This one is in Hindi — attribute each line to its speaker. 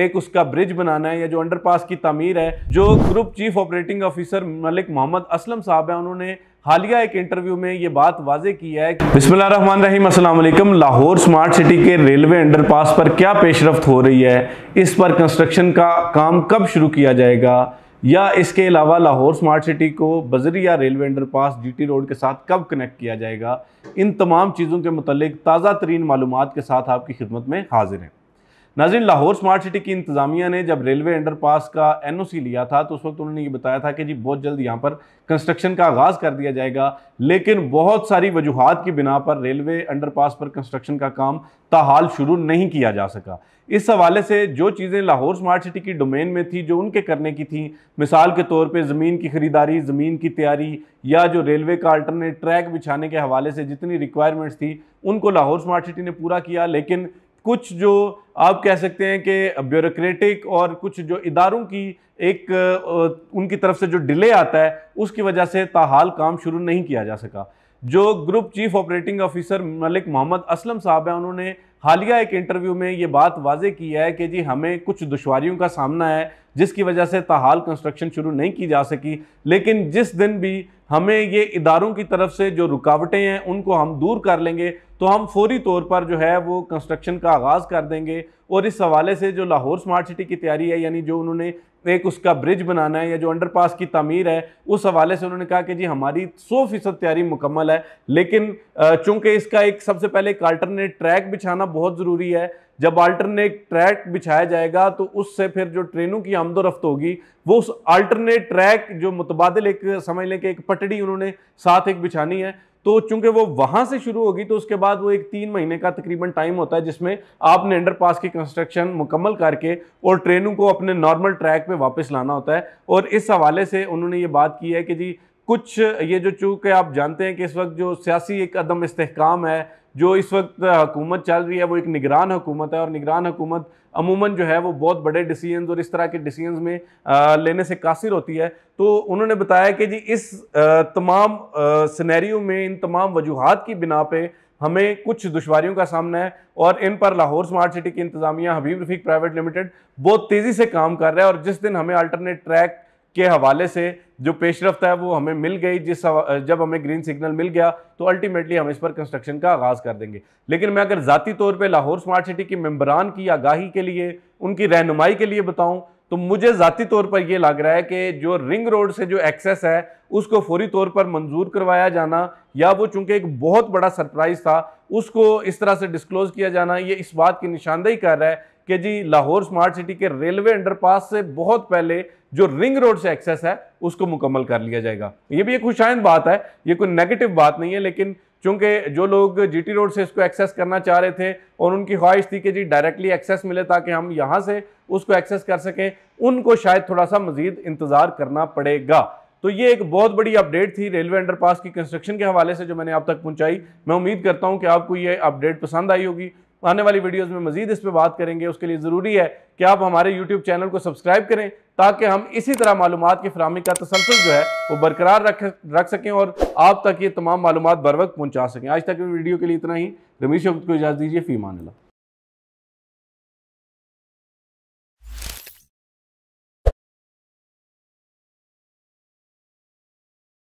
Speaker 1: एक उसका ब्रिज बनाना है या जो अंडरपास की तमीर है जो group chief operating officer Malik Mohammad Aslam साहब है उन्होंने हालिया एक इंटरव्यू में ये बात वाजे की है बिस्मिल्लाम असलम लाहौर स्मार्ट सिटी के रेलवे अंडरपास पर क्या पेशरफ हो रही है इस पर कंस्ट्रक्शन का काम कब शुरू किया जाएगा या इसके अलावा लाहौर स्मार्ट सिटी को बजरिया रेलवे अंडरपास जीटी रोड के साथ कब कनेक्ट किया जाएगा इन तमाम चीज़ों के मतलब ताज़ा तरीन मालूम के साथ आपकी खिदमत में हाजिर हैं नाजिन लाहौर स्मार्ट सिटी की इंतजामिया ने जब रेलवे अंडरपास का एनओसी लिया था तो उस वक्त उन्होंने ये बताया था कि जी बहुत जल्द यहाँ पर कंस्ट्रक्शन का आगाज़ कर दिया जाएगा लेकिन बहुत सारी वजूहत की बिना पर रेलवे अंडरपास पर कंस्ट्रक्शन का काम ताहाल शुरू नहीं किया जा सका इस हवाले से जो चीज़ें लाहौर स्मार्ट सिटी की डोमेन में थी जो उनके करने की थी मिसाल के तौर पर ज़मीन की ख़रीदारी ज़मीन की तैयारी या जो रेलवे का अल्टरनेट ट्रैक बिछाने के हवाले से जितनी रिक्वायरमेंट्स थी उनको लाहौर स्मार्ट सिटी ने पूरा किया लेकिन कुछ जो आप कह सकते हैं कि ब्यूरोक्रेटिक और कुछ जो इदारों की एक उनकी तरफ से जो डिले आता है उसकी वजह से ताहाल काम शुरू नहीं किया जा सका जो group chief operating officer Malik Mohammad Aslam साहब हैं उन्होंने हालिया एक इंटरव्यू में ये बात वाजे की है कि जी हमें कुछ दुशारियों का सामना है जिसकी वजह से ताहाल कंस्ट्रक्शन शुरू नहीं की जा सकी लेकिन जिस दिन भी हमें ये इदारों की तरफ से जो रुकावटें हैं उनको हम दूर कर लेंगे तो हम फौरी तौर पर जो है वो कंस्ट्रक्शन का आगाज़ कर देंगे और इस हवाले से जो लाहौर स्मार्ट सिटी की तैयारी है यानी जो उन्होंने एक उसका ब्रिज बनाना है या जो अंडरपास की तमीर है उस हवाले से उन्होंने कहा कि जी हमारी सौ फीसद तैयारी मुकम्मल है लेकिन चूंकि इसका एक सबसे पहले एक ट्रैक बिछाना बहुत ज़रूरी है जब अल्टरनेट ट्रैक बिछाया जाएगा तो उससे फिर जो ट्रेनों की आमदोरफ्त होगी वो उस अल्टरनेट ट्रैक जो मुतबादल एक समझ लें कि एक पटड़ी उन्होंने साथ एक बिछानी है तो चूंकि वो वहाँ से शुरू होगी तो उसके बाद वो एक तीन महीने का तकरीबन टाइम होता है जिसमें आपने अंडरपास की कंस्ट्रक्शन मुकम्मल करके और ट्रेनों को अपने नॉर्मल ट्रैक पे वापस लाना होता है और इस हवाले से उन्होंने ये बात की है कि जी कुछ ये जो चूँकि आप जानते हैं कि इस वक्त जो सियासी एक अदम इस्तेकाम है जो इस वक्त हुकूमत चल रही है वो एक निगरान हुकूमत है और निगरान हुकूमत अमूमन जो है वो बहुत बड़े डिसीजन और इस तरह के डिसीजन में लेने से कासिर होती है तो उन्होंने बताया कि जी इस तमाम सिनेरियो में इन तमाम वजूहत की बिना पर हमें कुछ दुशारियों का सामना है और इन पर लाहौर स्मार्ट सिटी की इंतजामिया हबीब रफीक प्राइवेट लिमिटेड बहुत तेज़ी से काम कर रहा है और जिस दिन हमें अल्टरनेट ट्रैक के हवाले से जो रफ्त है वो हमें मिल गई जिस जब हमें ग्रीन सिग्नल मिल गया तो अल्टीमेटली हम इस पर कंस्ट्रक्शन का आगाज़ कर देंगे लेकिन मैं अगर ज़ाती तौर पर लाहौर स्मार्ट सिटी की मम्बरान की आगाही के लिए उनकी रहनुमाई के लिए बताऊँ तो मुझे ज़ाती तौर पर यह लग रहा है कि जो रिंग रोड से जो एक्सेस है उसको फौरी तौर पर मंजूर करवाया जाना या वो चूंकि एक बहुत बड़ा सरप्राइज़ था उसको इस तरह से डिस्क्लोज़ किया जाना ये इस बात की निशानदेही कर रहा है कि जी लाहौर स्मार्ट सिटी के रेलवे अंडरपास से बहुत पहले जो रिंग रोड से एक्सेस है उसको मुकम्मल कर लिया जाएगा ये भी एक खुशाइन बात है ये कोई नेगेटिव बात नहीं है लेकिन चूंकि जो लोग जीटी रोड से इसको एक्सेस करना चाह रहे थे और उनकी ख्वाहिश थी कि जी डायरेक्टली एक्सेस मिले ताकि हम यहाँ से उसको एक्सेस कर सकें उनको शायद थोड़ा सा मजीद इंतज़ार करना पड़ेगा तो ये एक बहुत बड़ी अपडेट थी रेलवे अंडरपास की कंस्ट्रक्शन के हवाले से जो मैंने आप तक पहुंचाई मैं उम्मीद करता हूं कि आपको ये अपडेट पसंद आई होगी आने वाली वीडियोस में मजीद इस पर बात करेंगे उसके लिए ज़रूरी है कि आप हमारे यूट्यूब चैनल को सब्सक्राइब करें ताकि हम इसी तरह मालूम की फ्राहमी का तसलसल जो है वो बरकरार रख रख सकें और आप तक ये तमाम मालूम बर वक्त पहुँचा सकें आज तक वीडियो के लिए इतना ही रमीश को इजाज़ दीजिए फ़ी मानला